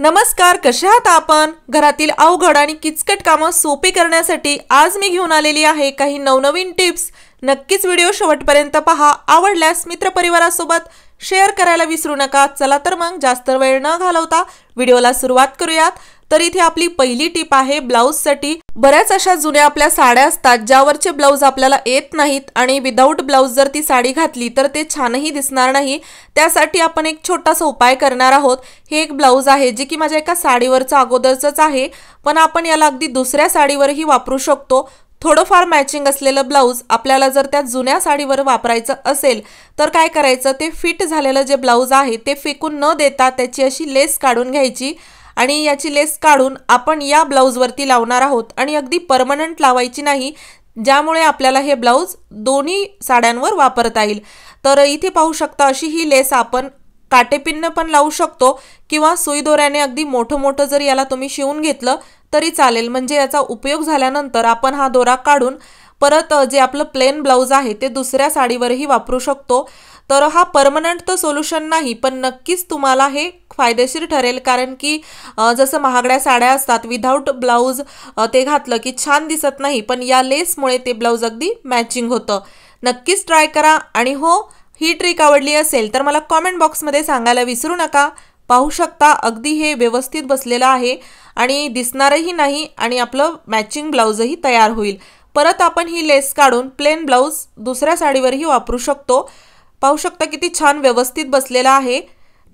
नमस्कार कशा आहात आपण घरातील अवघड आणि किचकट कामं सोपी करण्यासाठी आज मी घेऊन आलेली आहे काही नवनवीन टिप्स नक्कीच व्हिडिओ शेवटपर्यंत पहा आवडल्यास मित्रपरिवारासोबत शेअर करायला विसरू नका चला तर मग जास्त वेळ न घालवता व्हिडिओला सुरुवात करूयात तर इथे आपली पहिली टीप आहे ब्लाऊजसाठी बऱ्याच अशा जुन्या आपल्या साड्या असतात ज्यावरचे ब्लाऊज आपल्याला येत नाहीत आणि विदाऊट ब्लाऊज जर ती साडी घातली तर ते छानही दिसणार नाही त्यासाठी आपण एक छोटासा उपाय करणार आहोत हे एक ब्लाऊज आहे जे की माझ्या एका साडीवरचं अगोदरचंच आहे पण आपण याला अगदी दुसऱ्या साडीवरही वापरू शकतो थोडंफार मॅचिंग असलेलं ब्लाऊज आपल्याला जर त्या जुन्या साडीवर वापरायचं असेल तर काय करायचं ते फिट झालेलं जे ब्लाऊज आहे ते फेकून न देता त्याची अशी लेस काढून घ्यायची आणि याची लेस काढून आपण या ब्लाऊजवरती लावणार आहोत आणि अगदी परमनंट लावायची नाही ज्यामुळे आपल्याला हे ब्लाऊज दोन्ही साड्यांवर वापरता येईल तर इथे पाहू शकता अशी ही लेस आपण काटेपिन्न पण लावू शकतो किंवा सुई दोऱ्याने अगदी मोठं मोठं जर याला तुम्ही शिवून घेतलं तरी चालेल म्हणजे याचा उपयोग झाल्यानंतर आपण हा दोरा काढून परत जे आपलं प्लेन ब्लाऊज आहे ते दुसऱ्या साडीवरही वापरू शकतो तर हा परमनंट तर सोल्युशन नाही पण नक्कीच तुम्हाला हे फायदेशीर ठरेल कारण की जसं महागड्या साड्या असतात विदाऊट ब्लाऊज ते घातलं की छान दिसत नाही पण या लेसमुळे ते ब्लाऊज अगदी मॅचिंग होतं नक्कीच ट्राय करा आणि हो ही ट्रिक आवडली असेल तर मला कॉमेंट बॉक्समध्ये सांगायला विसरू नका पाहू शकता अगदी हे व्यवस्थित बसलेलं आहे आणि दिसणारही नाही आणि आपलं मॅचिंग ब्लाऊजही तयार होईल परत आपण ही लेस काढून प्लेन ब्लाऊज दुसऱ्या साडीवरही वापरू शकतो पाहू शकता किती छान व्यवस्थित बसलेला आहे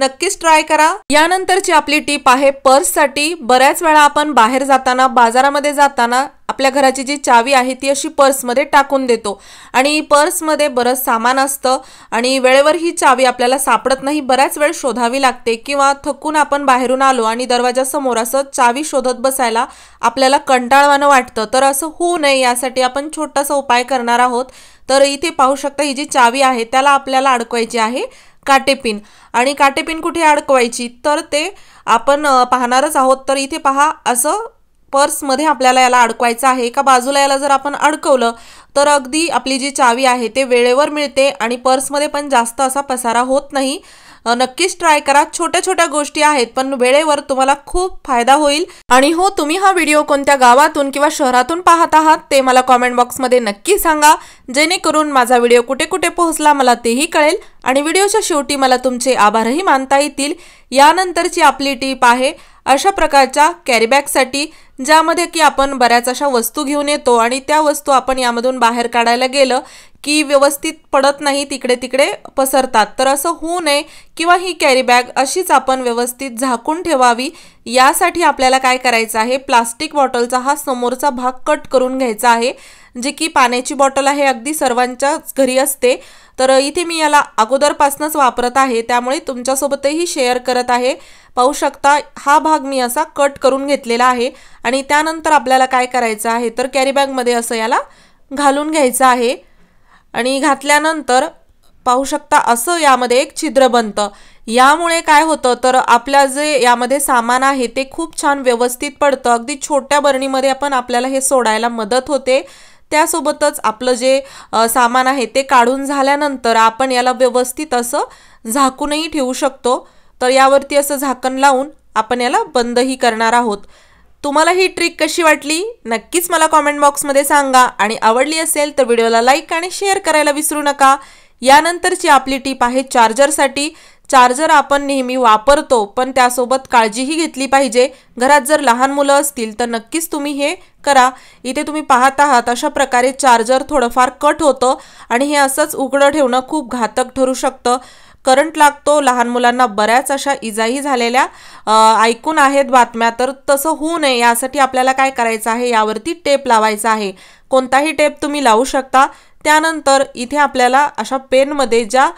नक्कीच ट्राय करा यानंतरची आपली टीप आहे पर्स साठी बऱ्याच वेळा आपण बाहेर जाताना बाजारामध्ये जाताना आपल्या घराची जी चावी आहे ती अशी पर्समध्ये टाकून देतो आणि पर्समध्ये बरंच सामान असतं आणि वेळेवर ही चावी आपल्याला सापडत नाही बऱ्याच वेळ शोधावी लागते किंवा थकून आपण बाहेरून आलो आणि दरवाजासमोर असं चावी शोधत बसायला आपल्याला कंटाळवानं वाटतं तर असं होऊ नये यासाठी आपण छोटासा उपाय करणार आहोत तर इथे पाहू शकता ही जी चावी आहे त्याला आपल्याला अडकवायची आहे काटेपिन आणि काटेपिन कुठे अडकवायची तर ते आपण पाहणारच आहोत तर इथे पहा असं पर्समध्ये आपल्याला याला अडकवायचं आहे एका बाजूला याला जर आपण अडकवलं तर अगदी आपली जी चावी आहे ते वेळेवर मिळते आणि पर्समध्ये पण जास्त असा पसारा होत नाही नक्कीच ट्राय करा छोट्या छोट्या गोष्टी आहेत पण वेळेवर तुम्हाला खूप फायदा होईल आणि हो तुम्ही हा व्हिडिओ कोणत्या गावातून किंवा शहरातून पाहत आहात ते मला कॉमेंट बॉक्समध्ये नक्की सांगा जेणेकरून माझा व्हिडिओ कुठे कुठे पोहोचला मला तेही कळेल आणि व्हिडिओच्या शेवटी मला तुमचे आभारही मानता येतील यानंतरची आपली टीप आहे अशा प्रकारच्या कॅरीबॅगसाठी ज्यामध्ये की आपण बऱ्याच अशा वस्तू घेऊन येतो आणि त्या वस्तू आपण यामधून बाहेर काढायला गेलं की व्यवस्थित पडत नाही तिकडे तिकडे पसरतात तर असं होऊ नये किंवा ही कॅरी बॅग अशीच आपण व्यवस्थित झाकून ठेवावी यासाठी आपल्याला काय करायचं आहे प्लास्टिक बॉटलचा हा समोरचा भाग कट करून घ्यायचा आहे जे की पाण्याची बॉटल आहे अगदी सर्वांच्याच घरी असते तर इथे मी याला अगोदरपासूनच वापरत आहे त्यामुळे तुमच्यासोबतही शेअर करत आहे पाहू शकता हा भाग मी असा कट करून घेतलेला आहे आणि त्यानंतर आपल्याला काय करायचं आहे तर कॅरीबॅगमध्ये असं याला घालून घ्यायचं आहे आणि घातल्यानंतर पाहू शकता असं यामध्ये एक छिद्र बनतं यामुळे काय होतं तर आपल्या जे यामध्ये सामान आहे ते खूप छान व्यवस्थित पडतं अगदी छोट्या बरणीमध्ये आपण आपल्याला हे सोडायला मदत होते त्यासोबतच आपलं जे सामान आहे ते काढून झाल्यानंतर आपण याला व्यवस्थित असं झाकूनही ठेवू शकतो तर यावरती असं झाकण लावून आपण याला बंदही करणार आहोत तुम्हाला ही ट्रिक कशी वाटली नक्कीच मला कॉमेंट बॉक्समध्ये सांगा आणि आवडली असेल तर व्हिडिओला लाईक आणि शेअर करायला विसरू नका यानंतरची आपली टीप आहे चार्जरसाठी चार्जर आपण नेहमी वापरतो पण त्यासोबत काळजीही घेतली पाहिजे घरात जर लहान मुलं असतील तर नक्कीच तुम्ही हे करा इथे तुम्ही पाहत आहात अशा प्रकारे चार्जर थोडंफार कट होतं आणि हे असंच उघडं ठेवणं खूप घातक ठरू शकतं करंट लागतो लहान मुलांना बऱ्याच अशा इजाही झालेल्या ऐकून आहेत बातम्या तर तसं होऊ नये यासाठी आपल्याला काय करायचं आहे यावरती टेप लावायचा आहे कोणताही टेप तुम्ही लावू शकता त्यानंतर इथे आपल्याला अशा पेनमध्ये ज्या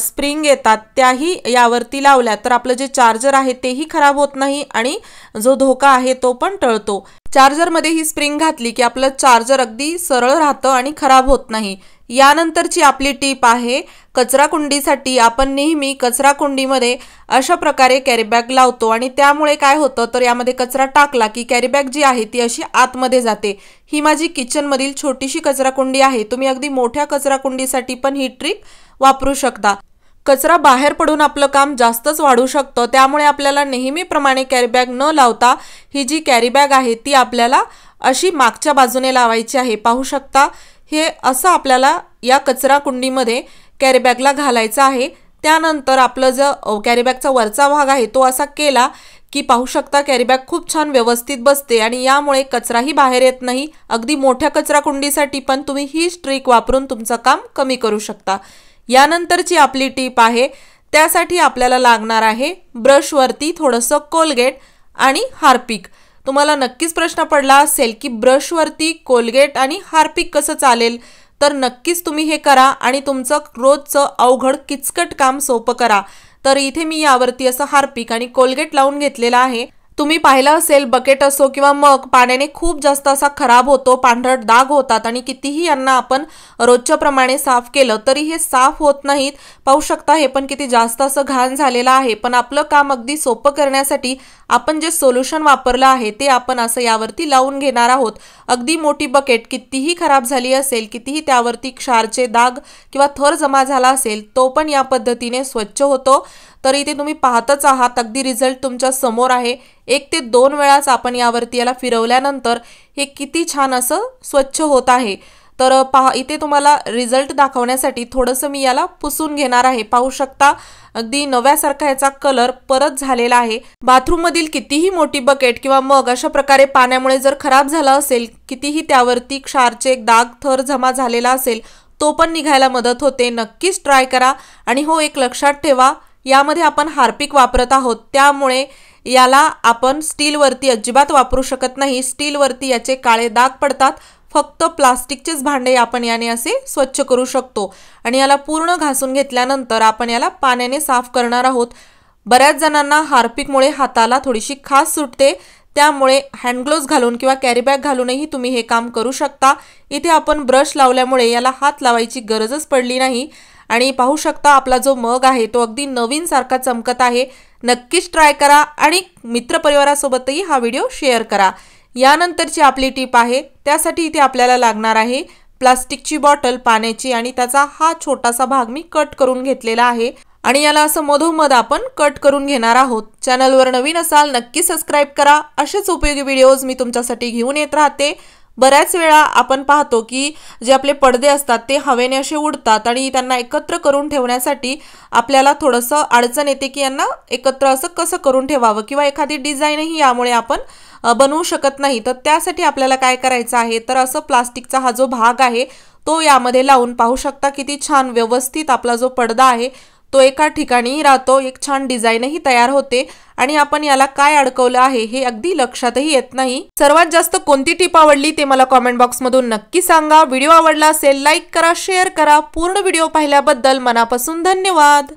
स्प्रिंग येतात त्याही यावरती लावल्या तर आपलं जे चार्जर आहे तेही खराब होत नाही आणि जो धोका आहे तो पण टळतो चार्जरमध्ये ही स्प्रिंग घातली की आपलं चार्जर अगदी सरळ राहतं आणि खराब होत नाही यानंतरची आपली टीप आहे कचराकुंडीसाठी आपण नेहमी कचराकुंडीमध्ये अशा प्रकारे कॅरीबॅग लावतो आणि त्यामुळे काय होतं तर यामध्ये कचरा टाकला की कॅरीबॅग जी आहे ती अशी आतमध्ये जाते ही माझी किचनमधील छोटीशी कचराकुंडी आहे तुम्ही अगदी मोठ्या कचराकुंडीसाठी पण ही ट्रिक वापरू शकता कचरा बाहेर पडून आपलं काम जास्तच वाढू शकतं त्यामुळे आपल्याला नेहमीप्रमाणे कॅरीबॅग न लावता ही जी कॅरीबॅग आहे ती आपल्याला अशी मागच्या बाजूने लावायची आहे पाहू शकता हे असं आपल्याला या कचरा कुंडीमध्ये कॅरीबॅगला घालायचं आहे त्यानंतर आपलं जो कॅरीबॅगचा वरचा भाग आहे तो असा केला की पाहू शकता कॅरीबॅग खूप छान व्यवस्थित बसते आणि यामुळे कचराही बाहेर येत नाही अगदी मोठ्या कचरा कुंडीसाठी पण तुम्ही ही ट्रिक वापरून तुमचं काम कमी करू शकता यानंतरची आपली टीप आहे त्यासाठी आपल्याला लागणार आहे ब्रशवरती थोडंसं कोलगेट आणि हार्पिक तुम्हाला नक्कीच प्रश्न पडला असेल की ब्रशवरती कोलगेट आणि हार्पिक कसं चालेल तर नक्कीच तुम्ही हे करा आणि तुमचं रोजचं अवघड किचकट काम सोपं करा तर इथे मी यावरती असं हार्पिक आणि कोलगेट लावून घेतलेलं आहे तुम्ही पाहिलं असेल बकेट असो किंवा मग पाण्याने खूप जास्त असा खराब होतो पांढरट दाग होतात आणि कितीही यांना आपण रोजच्या प्रमाणे साफ केलं तरी हे साफ होत नाहीत पाहू शकता हे पण किती जास्त असं घाण झालेलं आहे पण आपलं काम अगदी सोपं करण्यासाठी आपण जे सोल्युशन वापरलं आहे ते आपण असं यावरती लावून घेणार आहोत अगदी मोठी बकेट कितीही खराब झाली असेल कितीही त्यावरती क्षारचे दाग किंवा थर जमा झाला असेल तो पण या पद्धतीने स्वच्छ होतो तर इथे तुम्ही पाहतच आहात अगदी रिझल्ट तुमच्या समोर आहे एक ते दोन वेळाच आपण यावरती याला फिरवल्यानंतर हे किती छान असं स्वच्छ होत आहे तर पहा इथे तुम्हाला रिझल्ट दाखवण्यासाठी थोडंसं मी याला पुसून घेणार आहे पाहू शकता अगदी नव्यासारखा याचा कलर परत झालेला आहे बाथरूममधील कितीही मोठी बकेट किंवा मग अशा प्रकारे पाण्यामुळे जर खराब झाला असेल कितीही त्यावरती क्षारचे दाग थर जमा झालेला असेल तो पण निघायला मदत होते नक्कीच ट्राय करा आणि हो एक लक्षात ठेवा यामध्ये आपण हार्पिक वापरत आहोत त्यामुळे याला आपण स्टीलवरती अजिबात वापरू शकत नाही स्टीलवरती याचे काळे दाग पडतात फक्त प्लास्टिकचेच भांडे आपण याने असे स्वच्छ करू शकतो आणि याला पूर्ण घासून घेतल्यानंतर आपण याला पाण्याने साफ करणार आहोत बऱ्याच जणांना हार्पिकमुळे हाताला थोडीशी खास सुटते त्यामुळे हँडग्लोव्ज घालून किंवा कॅरीबॅग घालूनही तुम्ही हे काम करू शकता इथे आपण ब्रश लावल्यामुळे याला हात लावायची गरजच पडली नाही आणि पाहू शकता आपला जो मग आहे तो अगदी नवीन सारखा चमकत आहे नक्कीच ट्राय करा आणि मित्रपरिवारासोबतही हा व्हिडिओ शेअर करा यानंतरची आपली टीप आहे त्यासाठी इथे आपल्याला लागणार आहे प्लास्टिकची बॉटल पाण्याची आणि त्याचा हा छोटासा भाग मी कट करून घेतलेला आहे आणि याला असं मधोमध आपण कट करून घेणार आहोत चॅनलवर नवीन असाल नक्की सबस्क्राईब करा असेच उपयोगी व्हिडिओज मी तुमच्यासाठी घेऊन येत राहते बऱ्याच वेळा आपण पाहतो की जे आपले पडदे असतात ते हवेने असे उडतात आणि त्यांना एकत्र करून ठेवण्यासाठी आपल्याला थोडंसं अडचण येते की यांना एकत्र असं कसं करून ठेवावं किंवा एखादी डिझाईनही यामुळे आपण बनवू शकत नाही तर त्यासाठी आपल्याला काय करायचं आहे तर असं प्लास्टिकचा हा जो भाग आहे तो यामध्ये लावून पाहू शकता किती छान व्यवस्थित आपला जो पडदा आहे तो एका ठिकाणी राहतो एक छान डिझाईनही तयार होते आणि आपण याला काय अडकवलं आहे हे अगदी लक्षातही येत नाही सर्वात जास्त कोणती टीप आवडली ते मला कॉमेंट बॉक्समधून नक्की सांगा व्हिडिओ आवडला असेल लाईक करा शेअर करा पूर्ण व्हिडिओ पाहिल्याबद्दल मनापासून धन्यवाद